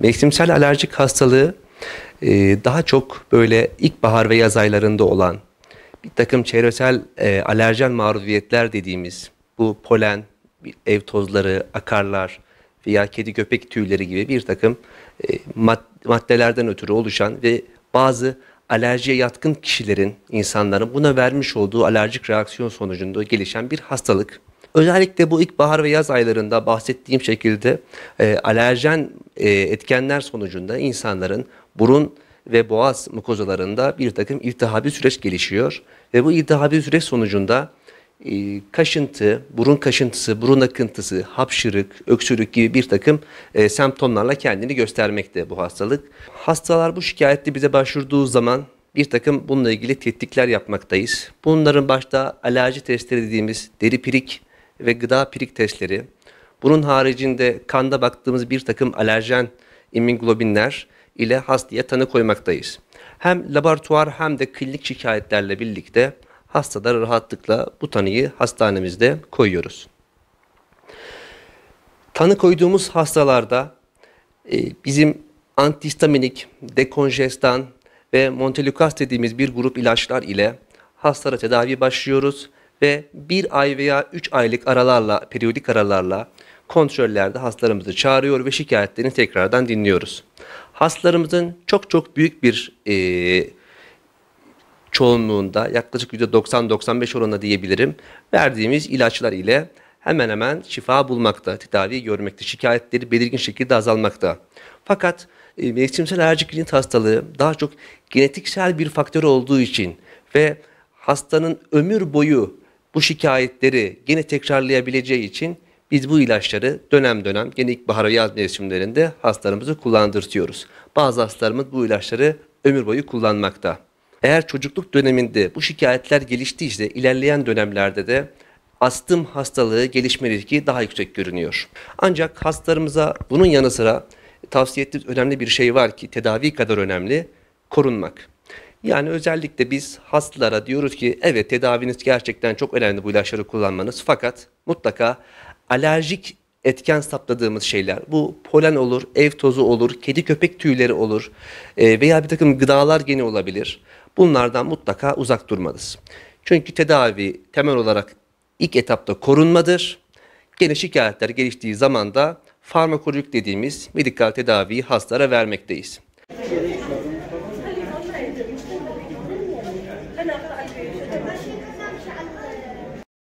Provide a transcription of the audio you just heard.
Mevsimsel alerjik hastalığı e, daha çok böyle ilkbahar ve yaz aylarında olan bir takım çevresel e, alerjen maruziyetler dediğimiz bu polen, ev tozları, akarlar veya kedi köpek tüyleri gibi bir takım e, mad maddelerden ötürü oluşan ve bazı alerjiye yatkın kişilerin, insanların buna vermiş olduğu alerjik reaksiyon sonucunda gelişen bir hastalık. Özellikle bu ilkbahar ve yaz aylarında bahsettiğim şekilde e, alerjen e, etkenler sonucunda insanların burun ve boğaz mukozalarında bir takım iltihabi süreç gelişiyor. Ve bu iltihabi süreç sonucunda e, kaşıntı, burun kaşıntısı, burun akıntısı, hapşırık, öksürük gibi bir takım e, semptomlarla kendini göstermekte bu hastalık. Hastalar bu şikayetle bize başvurduğu zaman bir takım bununla ilgili tetkikler yapmaktayız. Bunların başta alerji testleri dediğimiz deri pirik ve gıda pirik testleri, bunun haricinde kanda baktığımız bir takım alerjen immunoglobinler ile hastaya tanı koymaktayız. Hem laboratuvar hem de klinik şikayetlerle birlikte hastalara rahatlıkla bu tanıyı hastanemizde koyuyoruz. Tanı koyduğumuz hastalarda e, bizim antihistaminik, dekonjestan ve montelukast dediğimiz bir grup ilaçlar ile hastalara tedavi başlıyoruz ve bir ay veya üç aylık aralarla, periyodik aralarla kontrollerde hastalarımızı çağırıyor ve şikayetlerini tekrardan dinliyoruz. Hastalarımızın çok çok büyük bir e, çoğunluğunda yaklaşık %90-95 oranında diyebilirim verdiğimiz ilaçlar ile hemen hemen şifa bulmakta, tedavi görmekte, şikayetleri belirgin şekilde azalmakta. Fakat e, mevsimsel alerjik rinit hastalığı daha çok genetiksel bir faktör olduğu için ve hastanın ömür boyu bu şikayetleri gene tekrarlayabileceği için biz bu ilaçları dönem dönem gene ilkbahar ve yaz mevsimlerinde hastalarımızı kullandırtıyoruz. Bazı hastalarımız bu ilaçları ömür boyu kullanmakta. Eğer çocukluk döneminde bu şikayetler geliştiyse ilerleyen dönemlerde de astım hastalığı gelişme riski daha yüksek görünüyor. Ancak hastalarımıza bunun yanı sıra tavsiye ettiğimiz önemli bir şey var ki tedavi kadar önemli korunmak. Yani özellikle biz hastalara diyoruz ki evet tedaviniz gerçekten çok önemli bu ilaçları kullanmanız fakat mutlaka alerjik etken sapladığımız şeyler. Bu polen olur, ev tozu olur, kedi köpek tüyleri olur e, veya bir takım gıdalar gene olabilir. Bunlardan mutlaka uzak durmalıyız. Çünkü tedavi temel olarak ilk etapta korunmadır. Gene şikayetler geliştiği zaman da farmakolojik dediğimiz medikal tedaviyi hastalara vermekteyiz. Hani